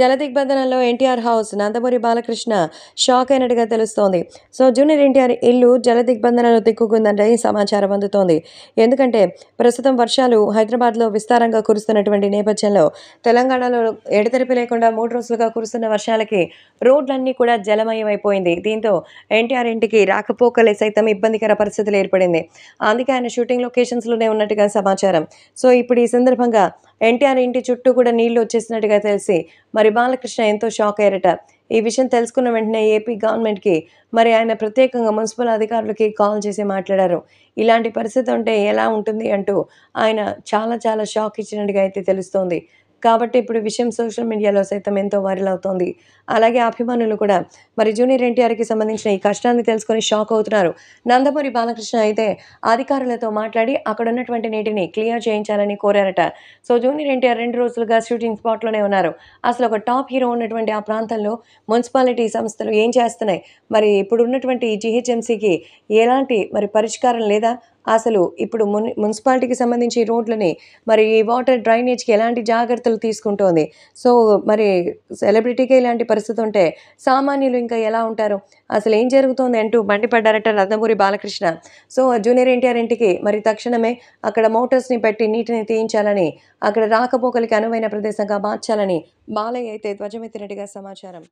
జలదిగ్బంధనంలో NTR house Nandamuri Balakrishna shock అయినట్టుగా తెలుస్తోంది so junior NTR ఇల్లు జలదిగ్బంధనలో దిక్కుకుందంటే సమాచారం అందుతోంది ఎందుకంటే ప్రస్తుతం వర్షాలు హైదరాబాద్లో విస్తారంగా కురుస్తున్నటువంటి నేపథ్యంలో తెలంగాణలో ఎడతెరిపి లేకుండా మూడు రోజులుగా కురుస్తున్న వర్షాలకి రోడ్లన్నీ కూడా జలమయమైపోయింది దీంతో ఎన్టీఆర్ ఇంటికి రాకపోకలే సైతం ఇబ్బందికర పరిస్థితులు ఏర్పడింది అందుకే ఆయన షూటింగ్ లొకేషన్స్లోనే ఉన్నట్టుగా సమాచారం సో ఇప్పుడు ఈ సందర్భంగా ఎన్టీఆర్ ఇంటి చుట్టూ కూడా నీళ్లు వచ్చేసినట్టుగా తెలిసి మరి బాలకృష్ణ ఎంతో షాక్ అయ్యారట ఈ విషయం తెలుసుకున్న వెంటనే ఏపీ గవర్నమెంట్కి మరి ఆయన ప్రత్యేకంగా మున్సిపల్ అధికారులకి కాల్ చేసి మాట్లాడారు ఇలాంటి పరిస్థితి ఉంటే ఎలా ఉంటుంది అంటూ ఆయన చాలా చాలా షాక్ ఇచ్చినట్టుగా అయితే తెలుస్తోంది కాబట్టి ఇప్పుడు విషయం సోషల్ మీడియాలో సైతం ఎంతో వైరల్ అవుతోంది అలాగే అభిమానులు కూడా మరి జూనియర్ ఎన్టీఆర్కి సంబంధించిన ఈ కష్టాన్ని తెలుసుకొని షాక్ అవుతున్నారు నందమూరి బాలకృష్ణ అయితే అధికారులతో మాట్లాడి అక్కడ ఉన్నటువంటి నీటిని క్లియర్ చేయించాలని కోరారట సో జూనియర్ ఎన్టీఆర్ రెండు రోజులుగా షూటింగ్ స్పాట్లోనే ఉన్నారు అసలు ఒక టాప్ హీరో ఉన్నటువంటి ఆ ప్రాంతంలో మున్సిపాలిటీ సంస్థలు ఏం చేస్తున్నాయి మరి ఇప్పుడు ఉన్నటువంటి జిహెచ్ఎంసీకి ఎలాంటి మరి పరిష్కారం లేదా అసలు ఇప్పుడు మున్ మున్సిపాలిటీకి సంబంధించి రోడ్లని మరి ఈ వాటర్ డ్రైనేజ్కి ఎలాంటి జాగ్రత్తలు తీసుకుంటోంది సో మరి సెలబ్రిటీకే ఇలాంటి పరిస్థితి ఉంటే సామాన్యులు ఇంకా ఎలా ఉంటారు అసలు ఏం జరుగుతోంది అంటూ బండిపడ్ director Nandamuri Balakrishna so junior NTR ఇంటికి మరి తక్షణమే అక్కడ మోటార్స్ని పెట్టి నీటిని తీయించాలని అక్కడ రాకపోకలకి అనువైన ప్రదేశంగా మార్చాలని బాలయ్య అయితే ధ్వజమెత్తినట్టుగా సమాచారం